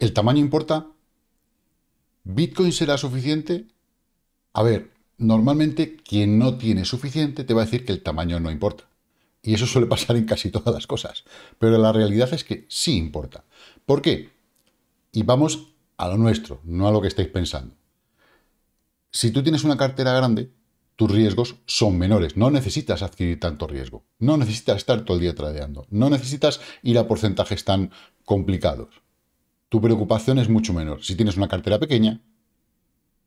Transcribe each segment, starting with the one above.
¿El tamaño importa? ¿Bitcoin será suficiente? A ver, normalmente quien no tiene suficiente te va a decir que el tamaño no importa. Y eso suele pasar en casi todas las cosas. Pero la realidad es que sí importa. ¿Por qué? Y vamos a lo nuestro, no a lo que estáis pensando. Si tú tienes una cartera grande, tus riesgos son menores. No necesitas adquirir tanto riesgo. No necesitas estar todo el día tradeando. No necesitas ir a porcentajes tan complicados tu preocupación es mucho menor. Si tienes una cartera pequeña,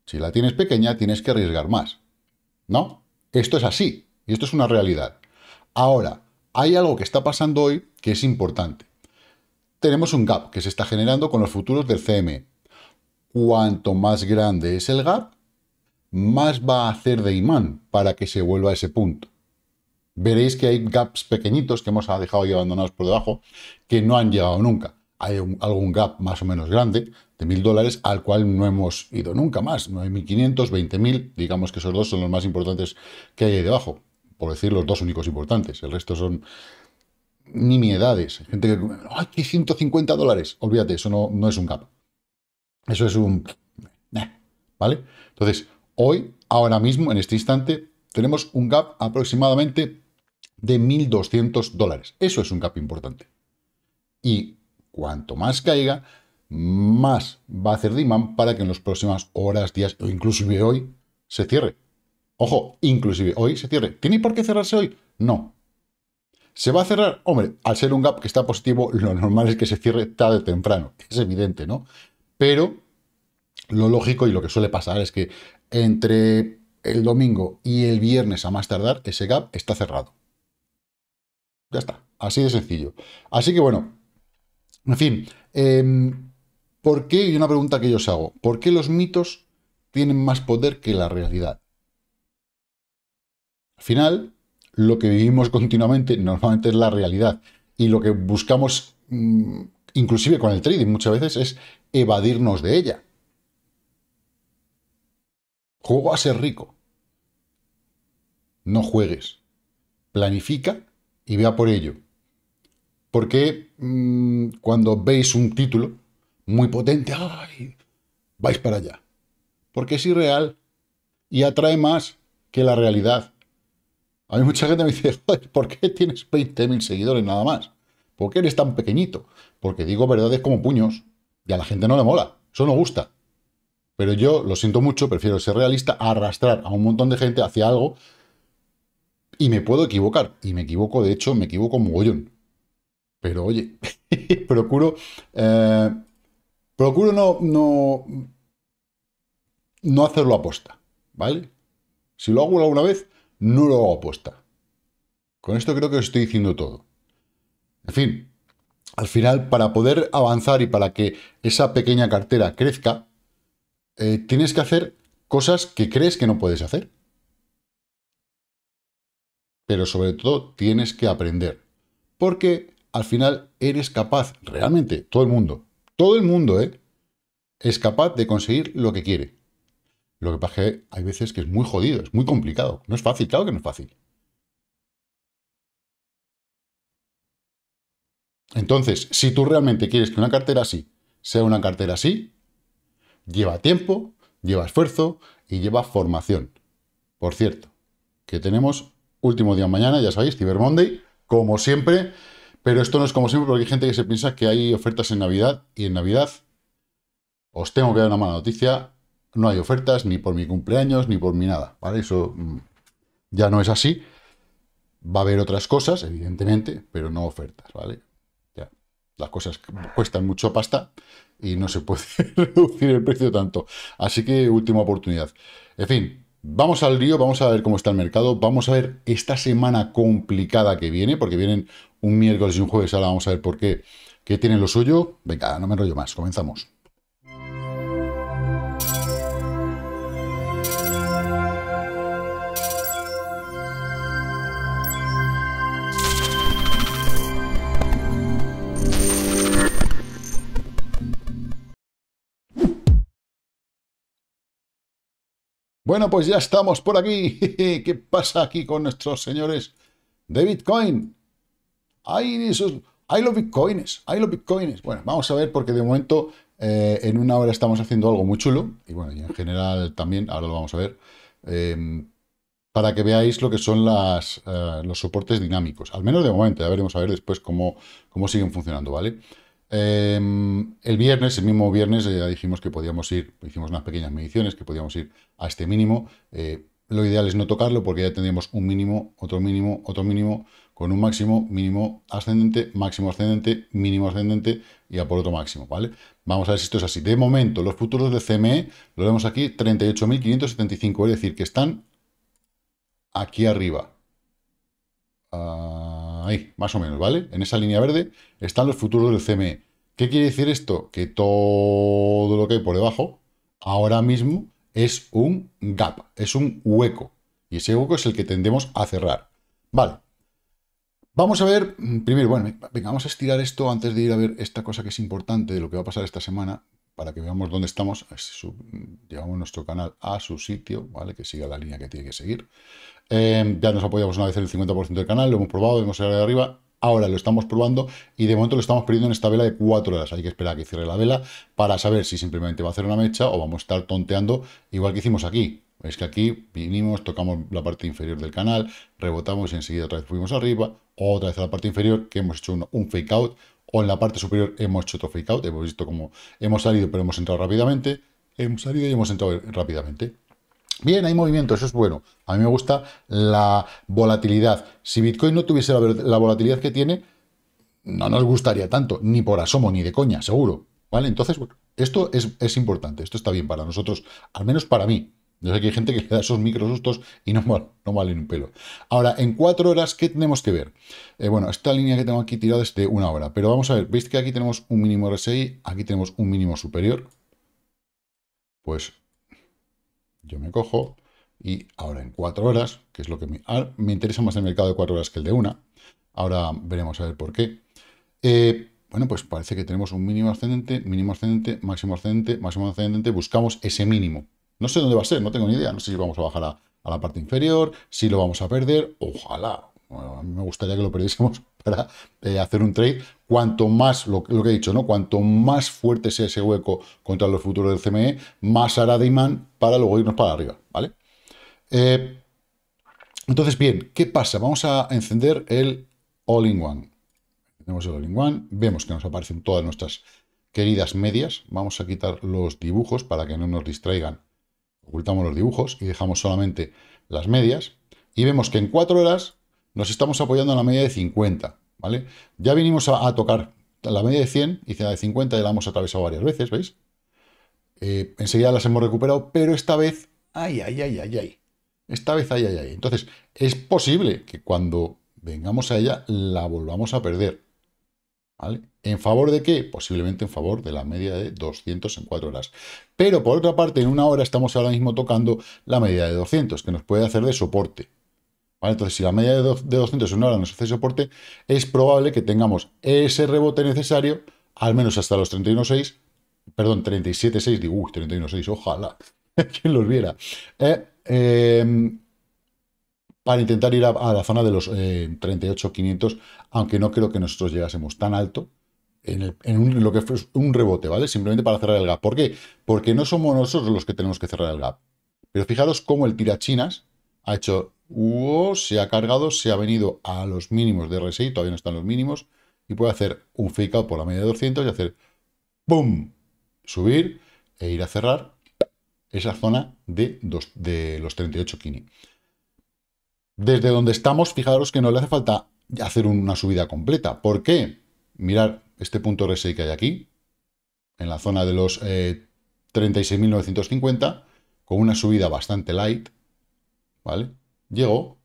si la tienes pequeña, tienes que arriesgar más. ¿No? Esto es así y esto es una realidad. Ahora, hay algo que está pasando hoy que es importante. Tenemos un gap que se está generando con los futuros del CME. Cuanto más grande es el gap, más va a hacer de imán para que se vuelva a ese punto. Veréis que hay gaps pequeñitos que hemos dejado y abandonados por debajo que no han llegado nunca hay algún gap más o menos grande de mil dólares al cual no hemos ido nunca más. 9.500, 20.000, digamos que esos dos son los más importantes que hay ahí debajo. Por decir los dos únicos importantes. El resto son nimiedades. Gente que, ¡ay, qué 150 dólares! Olvídate, eso no, no es un gap. Eso es un... ¿Vale? Entonces, hoy, ahora mismo, en este instante, tenemos un gap aproximadamente de 1.200 dólares. Eso es un gap importante. Y Cuanto más caiga, más va a hacer Diman para que en las próximas horas, días o inclusive hoy se cierre. Ojo, inclusive hoy se cierre. ¿Tiene por qué cerrarse hoy? No. ¿Se va a cerrar? Hombre, al ser un gap que está positivo, lo normal es que se cierre tarde o temprano. Es evidente, ¿no? Pero lo lógico y lo que suele pasar es que entre el domingo y el viernes a más tardar, ese gap está cerrado. Ya está, así de sencillo. Así que bueno, en fin, em, ¿por qué? Y una pregunta que yo os hago. ¿Por qué los mitos tienen más poder que la realidad? Al final, lo que vivimos continuamente normalmente es la realidad. Y lo que buscamos, mm, inclusive con el trading muchas veces, es evadirnos de ella. Juego a ser rico. No juegues. Planifica y vea por ello. Porque mm, cuando veis un título muy potente, vais para allá. Porque es irreal y atrae más que la realidad. A mí mucha gente me dice, ¿por qué tienes 20.000 seguidores nada más? ¿Por qué eres tan pequeñito? Porque digo verdades como puños y a la gente no le mola, eso no gusta. Pero yo, lo siento mucho, prefiero ser realista, arrastrar a un montón de gente hacia algo y me puedo equivocar. Y me equivoco, de hecho, me equivoco mogollón. Pero oye, procuro, eh, procuro no, no, no hacerlo aposta, ¿vale? Si lo hago alguna vez, no lo hago aposta. Con esto creo que os estoy diciendo todo. En fin, al final, para poder avanzar y para que esa pequeña cartera crezca, eh, tienes que hacer cosas que crees que no puedes hacer. Pero sobre todo tienes que aprender. Porque al final eres capaz, realmente, todo el mundo, todo el mundo, ¿eh? Es capaz de conseguir lo que quiere. Lo que pasa es que hay veces que es muy jodido, es muy complicado. No es fácil, claro que no es fácil. Entonces, si tú realmente quieres que una cartera así sea una cartera así, lleva tiempo, lleva esfuerzo y lleva formación. Por cierto, que tenemos último día mañana, ya sabéis, Cyber Monday, como siempre, pero esto no es como siempre, porque hay gente que se piensa que hay ofertas en Navidad y en Navidad os tengo que dar una mala noticia. No hay ofertas ni por mi cumpleaños ni por mi nada, ¿vale? Eso mm, ya no es así. Va a haber otras cosas, evidentemente, pero no ofertas, ¿vale? Ya. Las cosas cuestan mucho pasta y no se puede reducir el precio tanto. Así que última oportunidad. En fin, vamos al río, vamos a ver cómo está el mercado, vamos a ver esta semana complicada que viene, porque vienen un miércoles y un jueves, ahora vamos a ver por qué, ¿Qué tienen lo suyo. Venga, no me enrollo más, comenzamos. Bueno, pues ya estamos por aquí. ¿Qué pasa aquí con nuestros señores de Bitcoin? hay, esos, hay los bitcoins, hay los bitcoins. Bueno, vamos a ver porque de momento eh, en una hora estamos haciendo algo muy chulo y bueno, y en general también, ahora lo vamos a ver, em, para que veáis lo que son eh, los soportes dinámicos, al menos de momento, ya veremos a ver después cómo, cómo siguen funcionando, ¿vale? Em, el viernes, el mismo viernes, eh, ya dijimos que podíamos ir, hicimos unas pequeñas mediciones, que podíamos ir a este mínimo. lo ideal es no tocarlo porque ya tendríamos un mínimo, otro mínimo, otro mínimo, con un máximo, mínimo ascendente, máximo ascendente, mínimo ascendente y a por otro máximo, ¿vale? Vamos a ver si esto es así. De momento, los futuros del CME, lo vemos aquí, 38.575, es decir, que están aquí arriba. Ah, ahí, más o menos, ¿vale? En esa línea verde están los futuros del CME. ¿Qué quiere decir esto? Que todo lo que hay por debajo, ahora mismo, es un gap, es un hueco. Y ese hueco es el que tendemos a cerrar. Vale, Vamos a ver, mm, primero, bueno, venga, vamos a estirar esto antes de ir a ver esta cosa que es importante de lo que va a pasar esta semana, para que veamos dónde estamos. llevamos nuestro canal a su sitio, ¿vale? Que siga la línea que tiene que seguir. Em, ya nos apoyamos una vez en el 50% del canal, lo hemos probado, hemos salido de arriba. Ahora lo estamos probando y de momento lo estamos perdiendo en esta vela de 4 horas. Hay que esperar a que cierre la vela para saber si simplemente va a hacer una mecha o vamos a estar tonteando igual que hicimos aquí. Es que aquí vinimos, tocamos la parte inferior del canal, rebotamos y enseguida otra vez fuimos arriba, otra vez a la parte inferior, que hemos hecho un, fake out, o en la parte superior hemos hecho otro fake out, hemos visto cómo hemos salido pero hemos entrado rápidamente, hemos salido y hemos entrado rápidamente. Bien, hay movimiento, eso es bueno. A mí me gusta la volatilidad. Si Bitcoin no tuviese la, volatilidad que tiene, no nos gustaría tanto, ni por asomo, ni de coña, seguro. ¿Vale? Entonces, esto es importante, esto está bien para nosotros, al menos para mí, yo sé que hay gente que da esos microsustos y no, no valen un pelo. Ahora, en cuatro horas, ¿qué tenemos que ver? Eh, bueno, esta línea que tengo aquí tirada es de una hora, pero vamos a ver, ¿veis que aquí tenemos un mínimo RSI? Aquí tenemos un mínimo superior. Pues yo me cojo y ahora en cuatro horas, que es lo que me, ah, interesa más el mercado de cuatro horas que el de una, ahora veremos a ver por qué. Eh, bueno, pues parece que tenemos un mínimo ascendente, mínimo ascendente, máximo ascendente, máximo ascendente, buscamos ese mínimo. No sé dónde va a ser, no tengo ni idea. No sé si vamos a bajar a, la parte inferior, si lo vamos a perder. Ojalá. a mí me gustaría que lo perdiésemos para eh, hacer un trade. Cuanto más, lo, que he dicho, ¿no? Cuanto más fuerte sea ese hueco contra los futuros del CME, más hará de imán para luego irnos para arriba, ¿vale? Eh, entonces, bien, ¿qué pasa? Vamos a encender el All-in-One. Tenemos el All-in-One, vemos que nos aparecen todas nuestras queridas medias. Vamos a quitar los dibujos para que no nos distraigan ocultamos los dibujos y dejamos solamente las medias, y vemos que en cuatro horas nos estamos apoyando en la media de 50, ¿vale? Ya vinimos a, tocar la media de 100 y la de 50 ya la hemos atravesado varias veces, ¿veis? Eh, enseguida las hemos recuperado, pero esta vez, ay, ay, ay, ay, ay, esta vez, ay, ay, ay. Entonces, es posible que cuando vengamos a ella la volvamos a perder. ¿En favor de qué? Posiblemente en favor de la media de 200 en 4 horas. Pero por otra parte, en una hora estamos ahora mismo tocando la media de 200, que nos puede hacer de soporte. Entonces, si la media de 200 en una hora nos hace soporte, es probable que tengamos ese rebote necesario, al menos hasta los 31.6, perdón, 37.6, digo, uy, 31.6, ojalá, quien los viera. ¿eh? Eh, para intentar ir a, la zona de los 38.500, eh, aunque no creo que nosotros llegásemos tan alto en, lo que es un rebote, ¿vale? Simplemente para cerrar el gap. ¿Por qué? Porque no somos nosotros los que tenemos que cerrar el gap. Pero fijaros cómo el tirachinas ha hecho, se ha cargado, se ha venido a los mínimos de RSI, todavía no están los mínimos, y puede hacer un fake out por la media de 200 y hacer, ¡pum!, subir e ir a cerrar esa zona de, de los 38 kini. Desde donde estamos, fijaros que no le hace falta hacer una subida completa. ¿Por qué? Mirar este punto RSI que hay aquí, en la zona de los 36.950, eh, con una subida bastante light, ¿vale? Llegó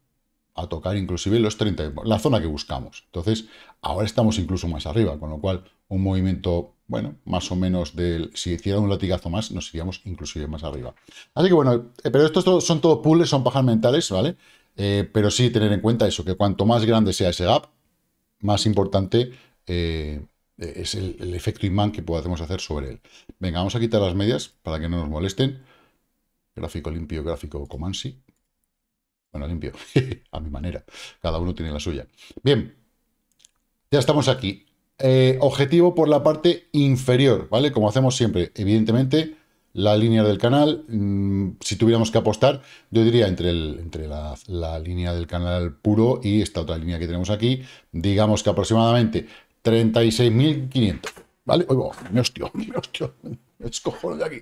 a tocar inclusive los 30, la zona que buscamos. Entonces, ahora estamos incluso más arriba, con lo cual un movimiento, bueno, más o menos del, si hiciera un latigazo más, nos iríamos inclusive más arriba. Así que bueno, eh, pero estos son todo pulls, son pajas mentales, ¿vale? Eh, pero sí tener en cuenta eso, que cuanto más grande sea ese gap, más importante eh, es el, efecto imán que podemos hacer sobre él. Venga, vamos a quitar las medias para que no nos molesten. Gráfico limpio, gráfico Comansi. Bueno, limpio, a mi manera. Cada uno tiene la suya. Bien, ya estamos aquí. Eh, objetivo por la parte inferior, ¿vale? Como hacemos siempre, evidentemente la línea del canal, mm, si tuviéramos que apostar, yo diría entre, entre la, línea del canal puro y esta otra línea que tenemos aquí, digamos que aproximadamente 36.500, ¿vale? Oigo, oh, me hostia, me de aquí.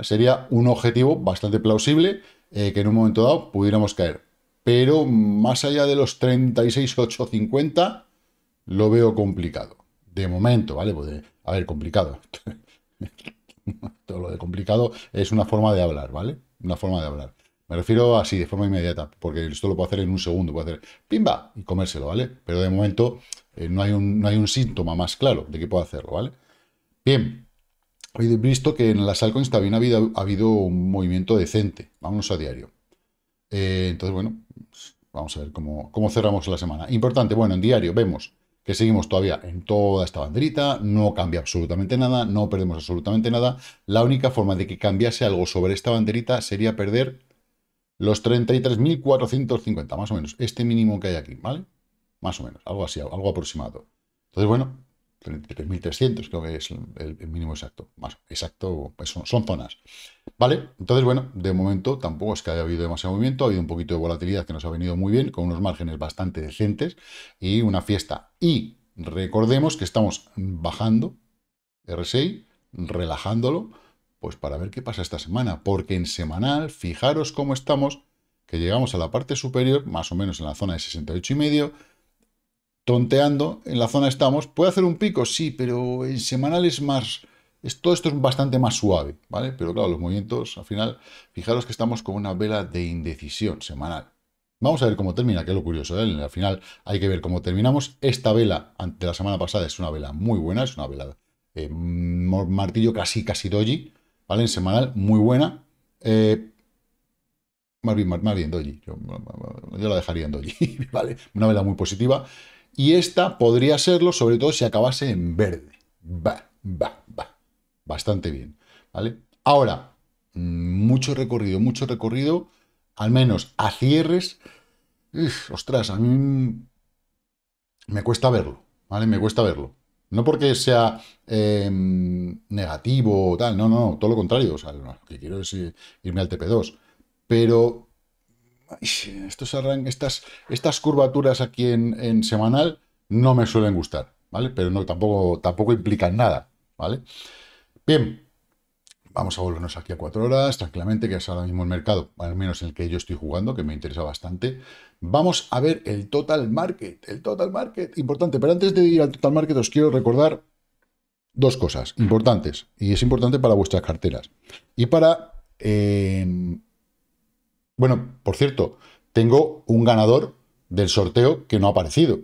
sería un objetivo bastante plausible eh, que en un momento dado pudiéramos caer. Pero más allá de los 36.850, lo veo complicado. De momento, ¿vale? puede haber a ver, complicado. todo lo de complicado es una forma de hablar, ¿vale? Una forma de hablar. Me refiero así, de forma inmediata, porque esto lo puedo hacer en un segundo, puedo hacer pimba y comérselo, ¿vale? Pero de momento eh, no, hay un, hay un síntoma más claro de que puedo hacerlo, ¿vale? Bien, he visto que en las altcoins también ha habido, ha habido un movimiento decente, vámonos a diario. Eh, entonces, bueno, vamos a ver cómo, cómo cerramos la semana. Importante, bueno, en diario vemos que seguimos todavía en toda esta banderita, no cambia absolutamente nada, no perdemos absolutamente nada. La única forma de que cambiase algo sobre esta banderita sería perder los 33.450, más o menos, este mínimo que hay aquí, ¿vale? Más o menos, algo así, algo aproximado. Entonces, bueno, 33.300, creo que es el, mínimo exacto. Más exacto, pues son, zonas. ¿Vale? Entonces, bueno, de momento tampoco es que haya habido demasiado movimiento, ha habido un poquito de volatilidad que nos ha venido muy bien, con unos márgenes bastante decentes y una fiesta. Y recordemos que estamos bajando RSI, relajándolo, pues para ver qué pasa esta semana, porque en semanal, fijaros cómo estamos, que llegamos a la parte superior, más o menos en la zona de 68 y medio, tonteando, en la zona estamos. ¿Puede hacer un pico? Sí, pero en semanal es más... todo esto es bastante más suave, ¿vale? Pero claro, los movimientos, al final, fijaros que estamos con una vela de indecisión semanal. Vamos a ver cómo termina, que es lo curioso. ¿eh? Al final hay que ver cómo terminamos. Esta vela ante la semana pasada es una vela muy buena, es una vela eh, martillo casi, casi doji, ¿vale? En semanal, muy buena. Eh, más bien, doji. yo la dejaría en doji, ¿vale? Una vela muy positiva. Y esta podría serlo, sobre todo si acabase en verde. Va, va, va. Bastante bien. ¿Vale? Ahora, mm, mucho recorrido, mucho recorrido. Al menos a cierres. ostras, a mí me cuesta verlo. ¿Vale? Me cuesta verlo. No porque sea em, negativo o tal, no, no, todo lo contrario. lo que quiero es eh, irme al TP2. Pero estas, curvaturas aquí en, semanal no me suelen gustar, ¿vale? Pero no, tampoco, tampoco implican nada, ¿vale? Bien, vamos a volvernos aquí a cuatro horas, tranquilamente, que es ahora mismo el mercado, al menos el que yo estoy jugando, que me interesa bastante. Vamos a ver el total market, el total market, importante. Pero antes de ir al total market os quiero recordar dos cosas importantes, y es importante para vuestras carteras. Y para... Eh, bueno, por cierto, tengo un ganador del sorteo que no ha aparecido.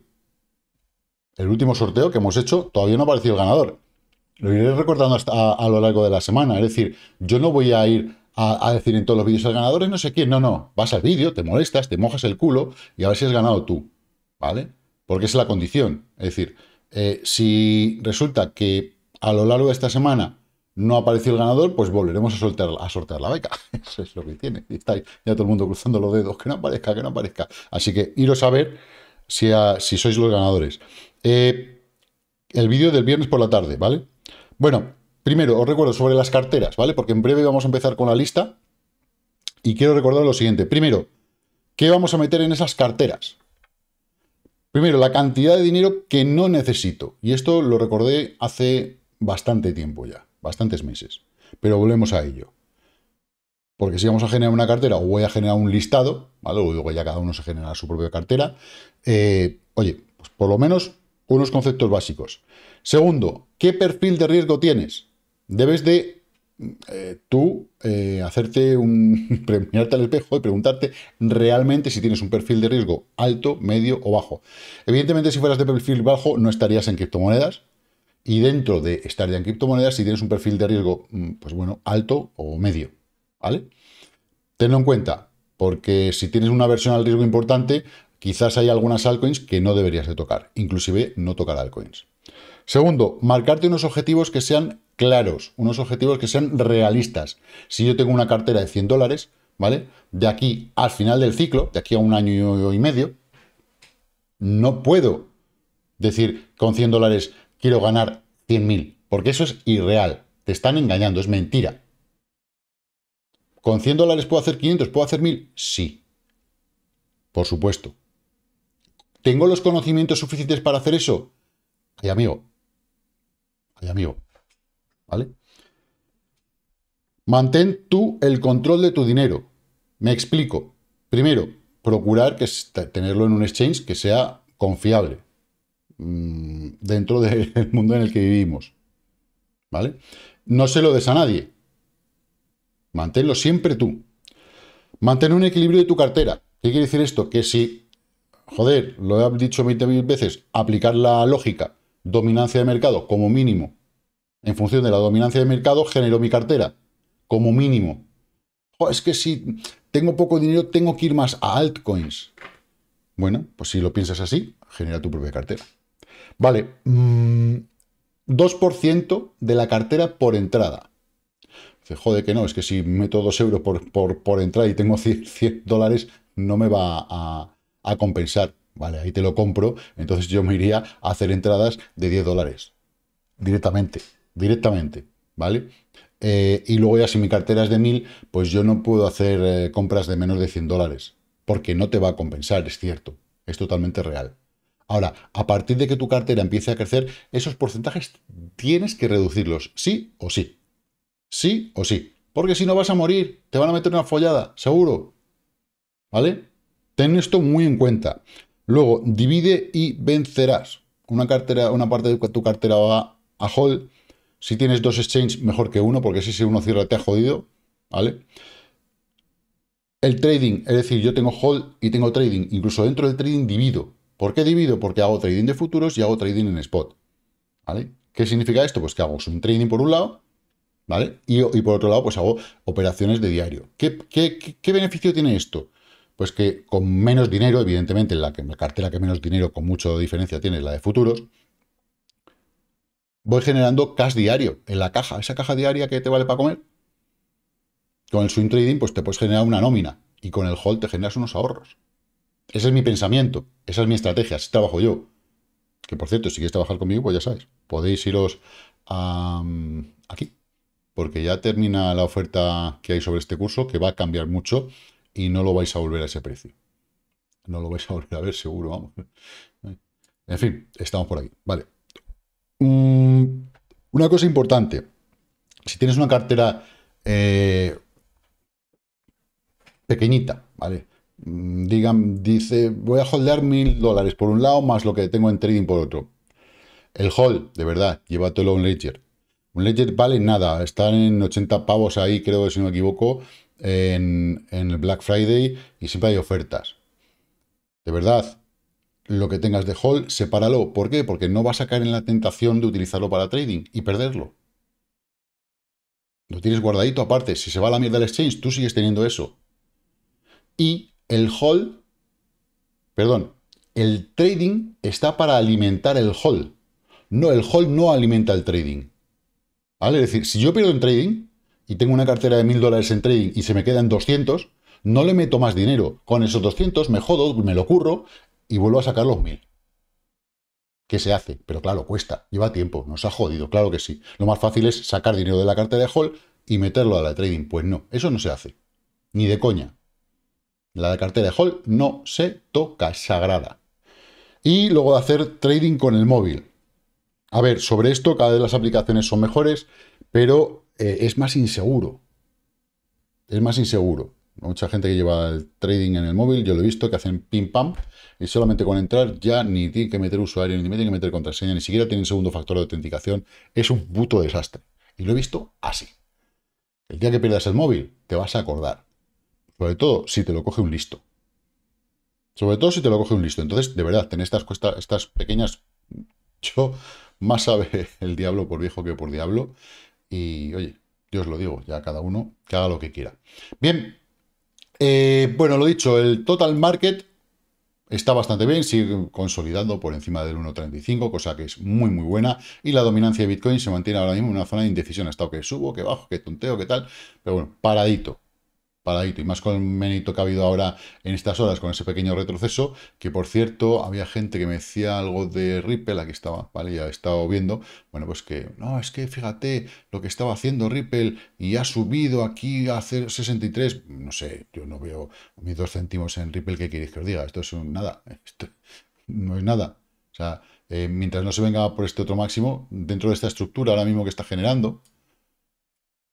El último sorteo que hemos hecho todavía no ha aparecido el ganador. Lo iré recordando hasta a, lo largo de la semana. Es decir, yo no voy a ir a, decir en todos los vídeos el ganador y no sé quién. No, no. Vas al vídeo, te molestas, te mojas el culo y a ver si has ganado tú. ¿Vale? Porque es la condición. Es decir, eh, si resulta que a lo largo de esta semana no apareció el ganador, pues volveremos a, soltar, a sortear la beca. Eso es lo que tiene. Y está ya todo el mundo cruzando los dedos, que no aparezca, que no aparezca. Así que iros a ver si, sois los ganadores. Eh, el vídeo del viernes por la tarde, ¿vale? Bueno, primero os recuerdo sobre las carteras, ¿vale? Porque en breve vamos a empezar con la lista. Y quiero recordar lo siguiente. Primero, ¿qué vamos a meter en esas carteras? Primero, la cantidad de dinero que no necesito. Y esto lo recordé hace bastante tiempo ya bastantes meses. Pero volvemos a ello. Porque si vamos a generar una cartera o voy a generar un listado, ¿vale? luego ya cada uno se genera su propia cartera. Eh, oye, pues por lo menos unos conceptos básicos. Segundo, ¿qué perfil de riesgo tienes? Debes de eh, tú eh, hacerte un premiarte al espejo y preguntarte realmente si tienes un perfil de riesgo alto, medio o bajo. Evidentemente, si fueras de perfil bajo, no estarías en criptomonedas, y dentro de estar ya en criptomonedas si tienes un perfil de riesgo, mm, pues bueno, alto o medio, ¿vale? Tenlo en cuenta, porque si tienes una versión al riesgo importante, quizás hay algunas altcoins que no deberías de tocar, inclusive no tocar altcoins. Segundo, marcarte unos objetivos que sean claros, unos objetivos que sean realistas. Si yo tengo una cartera de 100 dólares, ¿vale? De aquí al final del ciclo, de aquí a un año y medio, no puedo decir con 100 dólares quiero ganar 100.000, porque eso es irreal, te están engañando, es mentira. ¿Con 100 dólares puedo hacer 500, puedo hacer 1000? Sí, por supuesto. ¿Tengo los conocimientos suficientes para hacer eso? Ay, amigo. Ay, amigo. ¿Vale? Mantén tú el control de tu dinero. Me explico. Primero, procurar que tenerlo en un exchange que sea confiable. Mm, dentro del mundo en el que vivimos. ¿Vale? No se lo des a nadie. Manténlo siempre tú. Mantén un equilibrio de tu cartera. ¿Qué quiere decir esto? Que si, joder, lo he dicho 20.000 veces, aplicar la lógica dominancia de mercado como mínimo. En función de la dominancia de mercado, genero mi cartera como mínimo. es que si tengo poco dinero, tengo que ir más a altcoins. Bueno, pues si lo piensas así, genera tu propia cartera. Vale, 2% mm, de la cartera por entrada. Dice, joder, que no, es que si meto 2 euros por, entrada y tengo 100, dólares, no me va a, compensar. Vale, ahí te lo compro, entonces yo me iría a hacer entradas de 10 dólares. Directamente, directamente, ¿vale? Eh, y luego ya si mi cartera es de 1000, pues yo no puedo hacer eh, compras de menos de 100 dólares, porque no te va a compensar, es cierto, es totalmente real. Ahora, a partir de que tu cartera empiece a crecer, esos porcentajes tienes que reducirlos, sí o sí. Sí o sí. Porque si no vas a morir, te van a meter una follada, seguro. ¿Vale? Ten esto muy en cuenta. Luego, divide y vencerás. Una, cartera, una parte de tu cartera va a hold. Si tienes dos exchanges, mejor que uno, porque si uno cierra te ha jodido. ¿Vale? El trading, es decir, yo tengo hold y tengo trading. Incluso dentro del trading divido. ¿Por qué divido? Porque hago trading de futuros y hago trading en spot. ¿Qué significa esto? Pues que hago un trading por un lado, ¿vale? Y, por otro lado, pues hago operaciones de diario. ¿Qué, beneficio tiene esto? Pues que con menos dinero, evidentemente, en la, que, la cartera que menos dinero con mucha diferencia tiene es la de futuros, voy generando cash diario en la caja, esa caja diaria que te vale para comer. Con el swing trading, pues te puedes generar una nómina y con el hold te generas unos ahorros. Ese es mi pensamiento, esa es mi estrategia, así trabajo yo. Que por cierto, si quieres trabajar conmigo, pues ya sabes, podéis iros mm, aquí, porque ya termina la oferta que hay sobre este curso, que va a cambiar mucho y no lo vais a volver a ese precio. No lo vais a volver a ver, seguro, vamos. En fin, estamos por aquí. Vale. Mm, una cosa importante. Si tienes una cartera eh, pequeñita, ¿vale? Mm, digan, dice, voy a holdear mil dólares por un lado más lo que tengo en trading por otro. El hold, de verdad, llévatelo a un ledger. Un ledger vale nada, están en 80 pavos ahí, creo que si no me equivoco, en, el Black Friday y siempre hay ofertas. De verdad, lo que tengas de hold, sepáralo. ¿Por qué? Porque no vas a caer en la tentación de utilizarlo para trading y perderlo. Lo tienes guardadito aparte. Si se va a la mierda del exchange, tú sigues teniendo eso. Y el HALL, perdón, el trading está para alimentar el HALL. No, el HALL no alimenta el trading. ¿Vale? Es decir, si yo pierdo en trading y tengo una cartera de mil dólares en trading y se me quedan 200, no le meto más dinero. Con esos 200 me jodo, me lo curro y vuelvo a sacar los mil. ¿Qué se hace? Pero claro, cuesta, lleva tiempo, nos ha jodido, claro que sí. Lo más fácil es sacar dinero de la cartera de HALL y meterlo a la trading. Pues no, eso no se hace. Ni de coña. La de cartera de Hall no se toca, es sagrada. Y luego de hacer trading con el móvil. A ver, sobre esto cada vez las aplicaciones son mejores, pero eh, es más inseguro. Es más inseguro. Mucha gente que lleva el trading en el móvil, yo lo he visto, que hacen pim pam y solamente con entrar ya ni tienen que meter usuario, ni tienen que meter contraseña, ni siquiera tienen segundo factor de autenticación. Es un puto desastre. Y lo he visto así. El día que pierdas el móvil, te vas a acordar. Sobre todo si te lo coge un listo. Sobre todo si te lo coge un listo. Entonces, de verdad, ten estas, cuestas, estas pequeñas... Yo más sabe el diablo por viejo que por diablo. Y oye, yo os lo digo, ya cada uno que haga lo que quiera. Bien, eh, bueno, lo dicho, el total market está bastante bien, sigue consolidando por encima del 1.35, cosa que es muy, muy buena. Y la dominancia de Bitcoin se mantiene ahora mismo en una zona de indecisión, ha estado que subo, que bajo, que tonteo, que tal. Pero bueno, paradito, y más con el menito que ha habido ahora en estas horas, con ese pequeño retroceso, que por cierto, había gente que me decía algo de Ripple, aquí estaba, ¿vale? Ya he estado viendo, bueno, pues que, no, es que fíjate lo que estaba haciendo Ripple y ha subido aquí a hacer 63, no sé, yo no veo mis dos céntimos en Ripple, que queréis que os diga? Esto es un nada, esto no es nada, o sea... Eh, mientras no se venga por este otro máximo, dentro de esta estructura ahora mismo que está generando,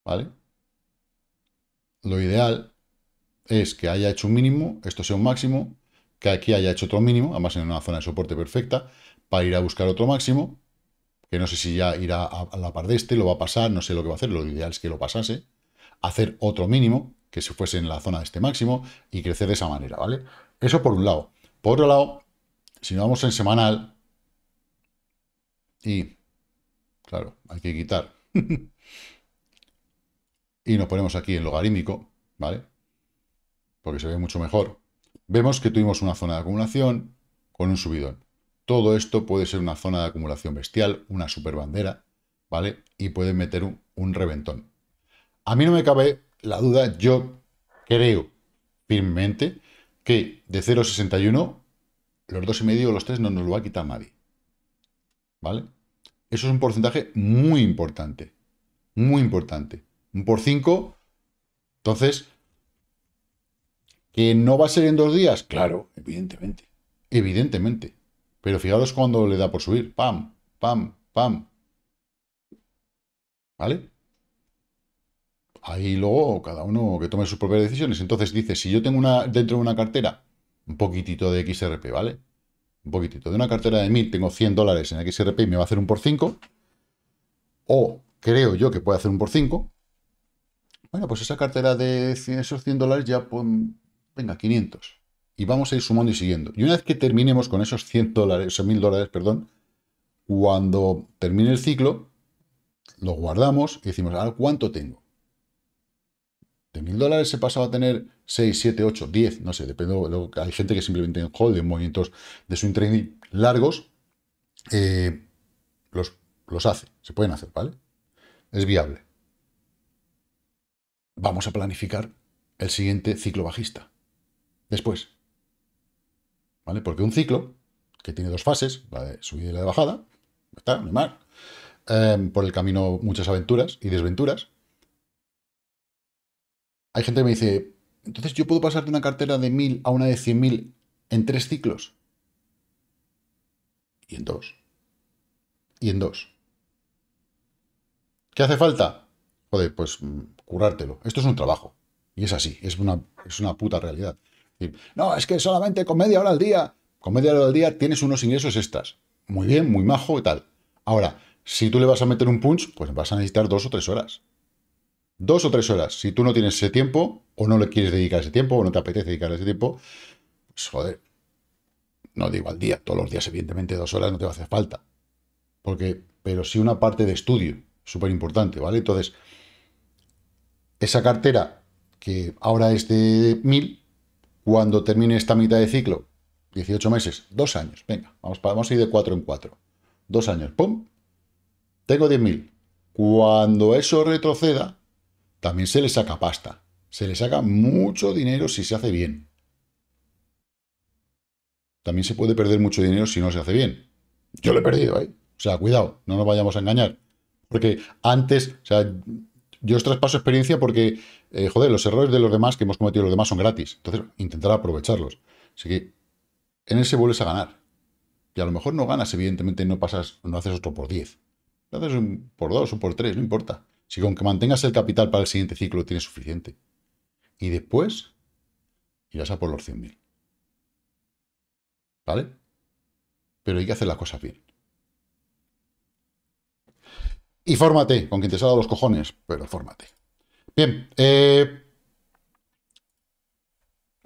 ¿vale? lo ideal es que haya hecho un mínimo, esto sea un máximo, que aquí haya hecho otro mínimo, además en una zona de soporte perfecta, para ir a buscar otro máximo, que no sé si ya irá a, la par de este, lo va a pasar, no sé lo que va a hacer, lo ideal es que lo pasase, hacer otro mínimo, que se fuese en la zona de este máximo, y crecer de esa manera, ¿vale? Eso por un lado. Por otro lado, si nos vamos en semanal, y, claro, hay que quitar y nos ponemos aquí en logarítmico, ¿vale? Porque se ve mucho mejor. Vemos que tuvimos una zona de acumulación con un subidón. Todo esto puede ser una zona de acumulación bestial, una superbandera, ¿vale? Y puede meter un, reventón. A mí no me cabe la duda, yo creo firmemente que de 0,61 los dos y medio o los tres no nos lo va a quitar nadie. ¿Vale? Eso es un porcentaje muy importante. Muy importante un por 5. Entonces, ¿que no va a ser en dos días? Claro, evidentemente. Evidentemente. Pero fijaros cuando le da por subir. Pam, pam, pam. ¿Vale? Ahí luego cada uno que tome sus propias decisiones. Entonces dice, si yo tengo una dentro de una cartera un poquitito de XRP, ¿vale? Un poquitito. De una cartera de 1000 tengo 100 dólares en XRP y me va a hacer un por 5. O creo yo que puede hacer un por 5. Bueno, pues esa cartera de esos 100 dólares ya, venga, 500. Y vamos a ir sumando y siguiendo. Y una vez que terminemos con esos 100 dólares, esos 1000 dólares, perdón, cuando termine el ciclo, lo guardamos y decimos, ¿cuánto tengo? De 1000 dólares se pasaba a tener 6, 7, 8, 10, no sé, depende. hay gente que simplemente en hold, en movimientos de swing trading largos, eh, los, los hace, se pueden hacer, ¿vale? Es viable vamos a planificar el siguiente ciclo bajista. Después. ¿Vale? Porque un ciclo que tiene dos fases, la de subida y la de bajada, está, no hay em, por el camino muchas aventuras y desventuras. Hay gente que me dice, entonces yo puedo pasar de una cartera de 1000 a una de 100.000 en tres ciclos. Y en dos. Y en dos. ¿Qué hace falta? Joder, pues mm, curártelo Esto es un trabajo. Y es así, es una, es una puta realidad. no, es que solamente con media hora al día, con media hora al día tienes unos ingresos extras. Muy bien, muy majo y tal. Ahora, si tú le vas a meter un punch, pues vas a necesitar dos o tres horas. Dos o tres horas. Si tú no tienes ese tiempo, o no le quieres dedicar ese tiempo, o no te apetece dedicar ese tiempo, pues joder, no digo al día, todos los días, evidentemente, dos horas no te va a hacer falta. Porque, pero sí una parte de estudio, súper importante, ¿vale? Entonces, esa cartera que ahora es de 1000, cuando termine esta mitad de ciclo, 18 meses, 2 años, venga, vamos, vamos a ir de 4 en 4, dos años, ¡pum! Tengo 10.000. Cuando eso retroceda, también se le saca pasta, se le saca mucho dinero si se hace bien. También se puede perder mucho dinero si no se hace bien. Yo lo he perdido, ¿eh? O sea, cuidado, no nos vayamos a engañar. Porque antes, o sea, yo os traspaso experiencia porque, eh, joder, los errores de los demás que hemos cometido los demás son gratis. Entonces, intentar aprovecharlos. Así que en ese vuelves a ganar. Y a lo mejor no ganas, evidentemente no pasas, no haces otro por 10. haces un por 2 o por 3, no importa. Si con que mantengas el capital para el siguiente ciclo tienes suficiente. Y después irás a por los 100.000. ¿Vale? Pero hay que hacer las cosas bien. Y fórmate, con quien te salga los cojones, pero fórmate. Bien, eh,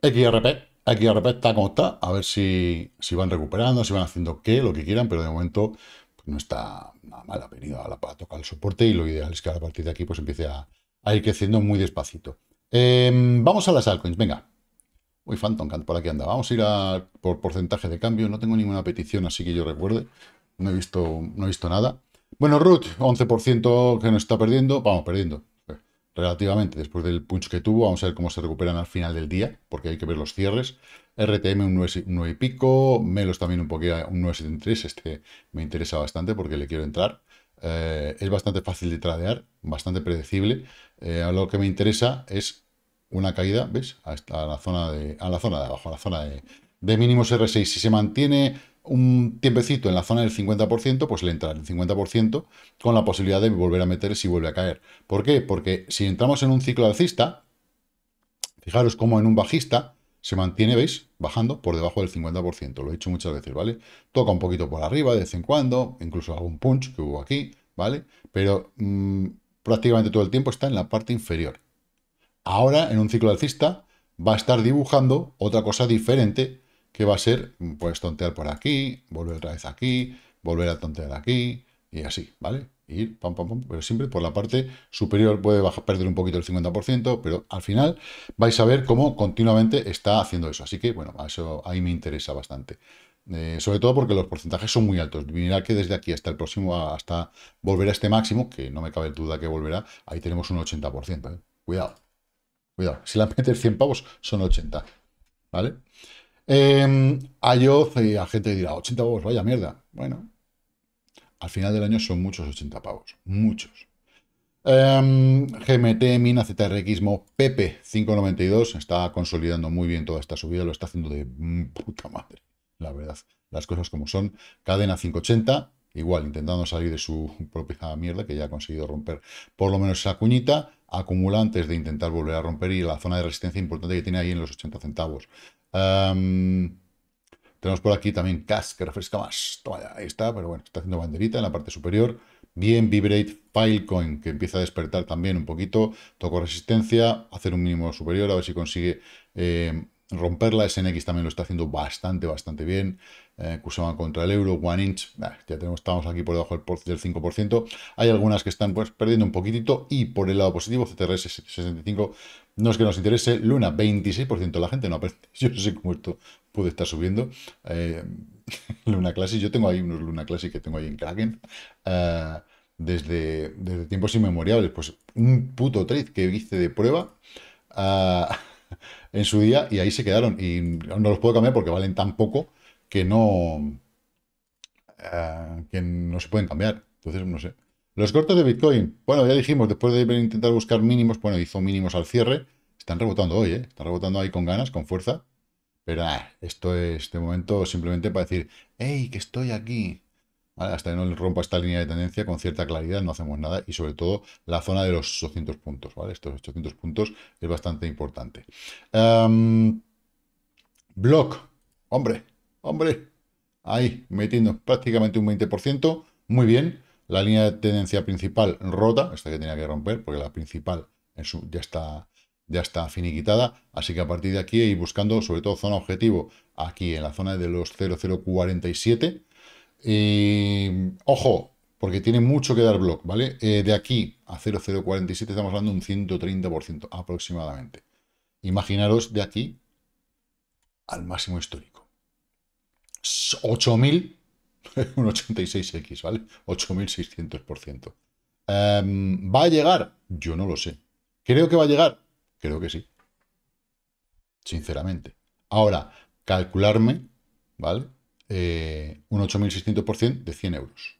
XRP, XRP está como está, a ver si, si van recuperando, si van haciendo qué, lo que quieran, pero de momento pues, no está nada mal, ha venido a, la, para tocar el soporte y lo ideal es que a partir de aquí pues empiece a, ir creciendo muy despacito. Em, vamos a las altcoins, venga. Uy, Phantom Cant, por aquí anda. Vamos a ir por porcentaje de cambio. No tengo ninguna petición, así que yo recuerde. No he visto, no he visto nada. Bueno, Ruth, 11% que nos está perdiendo. Vamos, perdiendo. Eh, relativamente, después del punch que tuvo, vamos a ver cómo se recuperan al final del día, porque hay que ver los cierres. RTM un 9, y pico, Melos también un poquito, eh, un 9,73, este me interesa bastante porque le quiero entrar. Eh, es bastante fácil de tradear, bastante predecible. Eh, lo que me interesa es una caída, ¿ves? A, la zona de, a la zona de abajo, a la zona de, de mínimos R6. Si se mantiene un tiempecito en la zona del 50%, pues le entra el 50% con la posibilidad de volver a meter si vuelve a caer. ¿Por qué? Porque si entramos en un ciclo alcista, fijaros cómo en un bajista se mantiene, ¿veis? Bajando por debajo del 50%. Lo he dicho muchas veces, ¿vale? Toca un poquito por arriba de vez en cuando, incluso algún punch que hubo aquí, ¿vale? Pero mm, prácticamente todo el tiempo está en la parte inferior. Ahora, en un ciclo alcista, va a estar dibujando otra cosa diferente que va a ser, pues, tontear por aquí, volver otra vez aquí, volver a tontear aquí, y así, ¿vale? Ir pam, pam, pam, pero siempre por la parte superior puede perder un poquito el 50%, pero al final vais a ver cómo continuamente está haciendo eso. Así que, bueno, a eso ahí me interesa bastante. Eh, sobre todo porque los porcentajes son muy altos. Mirad que desde aquí hasta el próximo, hasta volver a este máximo, que no me cabe duda que volverá, ahí tenemos un 80%. ¿eh? Cuidado, cuidado. Si la metes 100 pavos, son 80. ¿Vale? Eh, y a gente dirá, 80 pavos, vaya mierda. Bueno, al final del año son muchos 80 pavos, muchos. Em, GMT, Mina, ZRX, Pepe 592 está consolidando muy bien toda esta subida, lo está haciendo de puta madre, la verdad. Las cosas como son. Cadena 580, igual, intentando salir de su propia mierda, que ya ha conseguido romper por lo menos esa cuñita. Acumulantes de intentar volver a romper y la zona de resistencia importante que tiene ahí en los 80 centavos tenemos por aquí también Cash, que refresca más. Toma ya, ahí está, pero bueno, está haciendo banderita en la parte superior. Bien, Vibrate Filecoin, que empieza a despertar también un poquito. Toco resistencia, hacer un mínimo superior, a ver si consigue eh, romperla. SNX también lo está haciendo bastante, bastante bien. Eh, Kusama contra el euro, One Inch, ya tenemos, estamos aquí por debajo del, 5%. Hay algunas que están pues, perdiendo un poquitito y por el lado positivo, CTRS 65 no es que nos interese, Luna, 26% de la gente no aprende. Yo no sé cómo esto puede estar subiendo. Eh, Luna Classic, yo tengo ahí unos Luna Classic que tengo ahí en Kraken. Eh, desde, desde, tiempos inmemoriales, pues un puto trade que hice de prueba eh, en su día y ahí se quedaron. Y no los puedo cambiar porque valen tan poco que no, que no se pueden cambiar. Entonces, no sé. Los cortos de Bitcoin, bueno, ya dijimos, después de intentar buscar mínimos, bueno, hizo mínimos al cierre, están rebotando hoy, ¿eh? Están rebotando ahí con ganas, con fuerza. Pero nada, ah, esto es de momento simplemente para decir, hey, que estoy aquí. hasta que no rompa esta línea de tendencia con cierta claridad no hacemos nada y sobre todo la zona de los 800 puntos, ¿vale? Estos 800 puntos es bastante importante. Em, block, hombre, hombre, ahí metiendo prácticamente un 20%, muy bien. La línea de tendencia principal rota, esta que tenía que romper, porque la principal ya, está, ya está finiquitada. Así que a partir de aquí ir buscando sobre todo zona objetivo, aquí en la zona de los 0047. Y, ojo, porque tiene mucho que dar block, ¿vale? Eh, de aquí a 0047 estamos hablando un 130% aproximadamente. Imaginaros de aquí al máximo histórico. 8000 un 86X, ¿vale? 8600%. Em, ¿Va a llegar? Yo no lo sé. ¿Creo que va a llegar? Creo que sí. Sinceramente. Ahora, calcularme, ¿vale? Eh, un 8600% de 100 euros.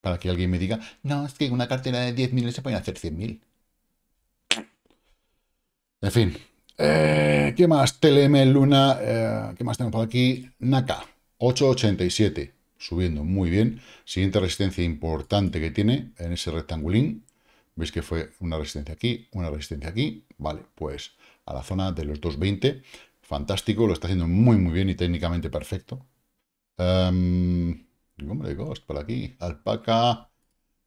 Para que alguien me diga, no, es que una cartera de 10.000 se pueden hacer 100.000. En fin, eh, ¿Qué más? Teleme, Luna, eh, ¿qué más tenemos por aquí? Naka. 8,87, subiendo muy bien. Siguiente resistencia importante que tiene en ese rectangulín. Veis que fue una resistencia aquí, una resistencia aquí. Vale, pues a la zona de los 2,20. Fantástico, lo está haciendo muy, muy bien y técnicamente perfecto. Em, hombre, de Ghost, por aquí. Alpaca.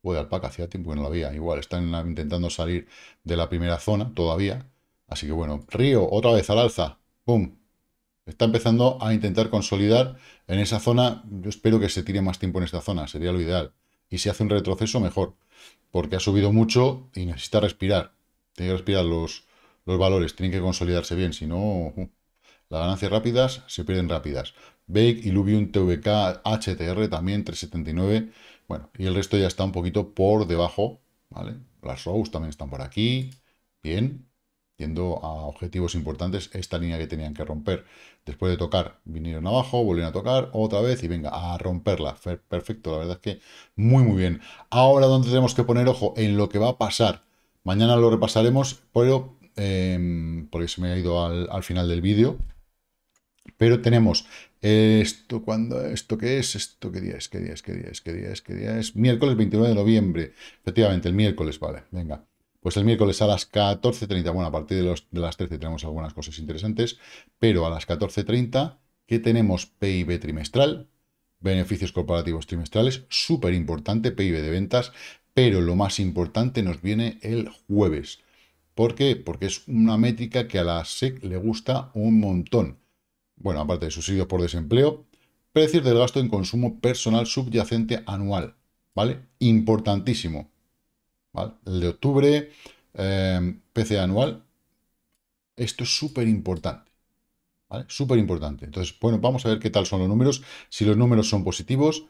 puede Alpaca, hacía tiempo que no la había. Igual, están intentando salir de la primera zona todavía. Así que bueno, Río, otra vez al alza. ¡Pum! Está empezando a intentar consolidar en esa zona. Yo espero que se tire más tiempo en esta zona, sería lo ideal. Y si hace un retroceso, mejor. Porque ha subido mucho y necesita respirar. Tiene que respirar los, los valores, tienen que consolidarse bien. Si no, uh, las ganancias rápidas se pierden rápidas. Bake, Illuvium, TVK, HTR también 379. Bueno, y el resto ya está un poquito por debajo. ¿vale? Las Rose también están por aquí. Bien yendo a objetivos importantes, esta línea que tenían que romper. Después de tocar, vinieron abajo, volvieron a tocar otra vez y venga, a romperla. Perfecto, la verdad es que muy, muy bien. Ahora, ¿dónde tenemos que poner ojo? En lo que va a pasar. Mañana lo repasaremos, pero, eh, porque se me ha ido al, final del vídeo. Pero tenemos esto cuando esto qué es, esto qué día es, qué día es, qué día es, qué día es, qué día es. Miércoles 29 de noviembre. Efectivamente, el miércoles, vale. Venga. Pues el miércoles a las 14.30, bueno, a partir de, las 13 tenemos algunas cosas interesantes, pero a las 14.30, ¿qué tenemos PIB trimestral, beneficios corporativos trimestrales, súper importante, PIB de ventas, pero lo más importante nos viene el jueves. ¿Por qué? Porque es una métrica que a la SEC le gusta un montón. Bueno, aparte de subsidios por desempleo, precios del gasto en consumo personal subyacente anual, ¿vale? Importantísimo. El de octubre, eh, PC anual. Esto es súper importante. ¿Vale? Súper importante. Entonces, bueno, vamos a ver qué tal son los números. Si los números son positivos,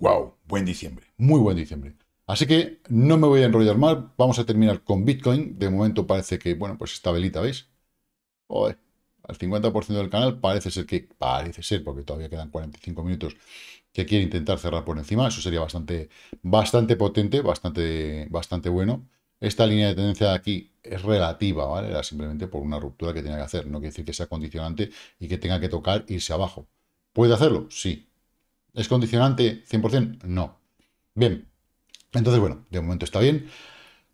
wow, buen diciembre, muy buen diciembre. Así que no me voy a enrollar más, vamos a terminar con Bitcoin. De momento parece que, bueno, pues esta velita, ¿veis? Joder, al 50% del canal parece ser que, parece ser, porque todavía quedan 45 minutos, que quiere intentar cerrar por encima. Eso sería bastante, bastante potente, bastante, bastante bueno. Esta línea de tendencia de aquí es relativa, ¿vale? Era simplemente por una ruptura que tenía que hacer. No quiere decir que sea condicionante y que tenga que tocar irse abajo. ¿Puede hacerlo? Sí. ¿Es condicionante 100%? No. Bien. Entonces, bueno, de momento está bien.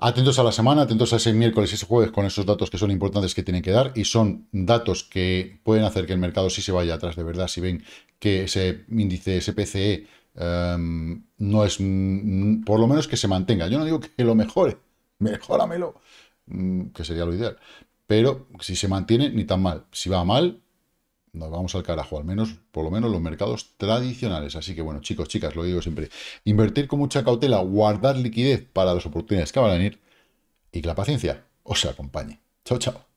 Atentos a la semana, atentos a ese miércoles y ese jueves con esos datos que son importantes que tienen que dar y son datos que pueden hacer que el mercado sí se vaya atrás de verdad si ven que ese índice, ese PCE em, no es, por lo menos que se mantenga. Yo no digo que lo mejore, mejoramelo, mm, que sería lo ideal, pero si se mantiene, ni tan mal. Si va mal, nos vamos al carajo, al menos, por lo menos los mercados tradicionales. Así que bueno, chicos, chicas, lo digo siempre, invertir con mucha cautela, guardar liquidez para las oportunidades que van a venir y que la paciencia os acompañe. Chao, chao.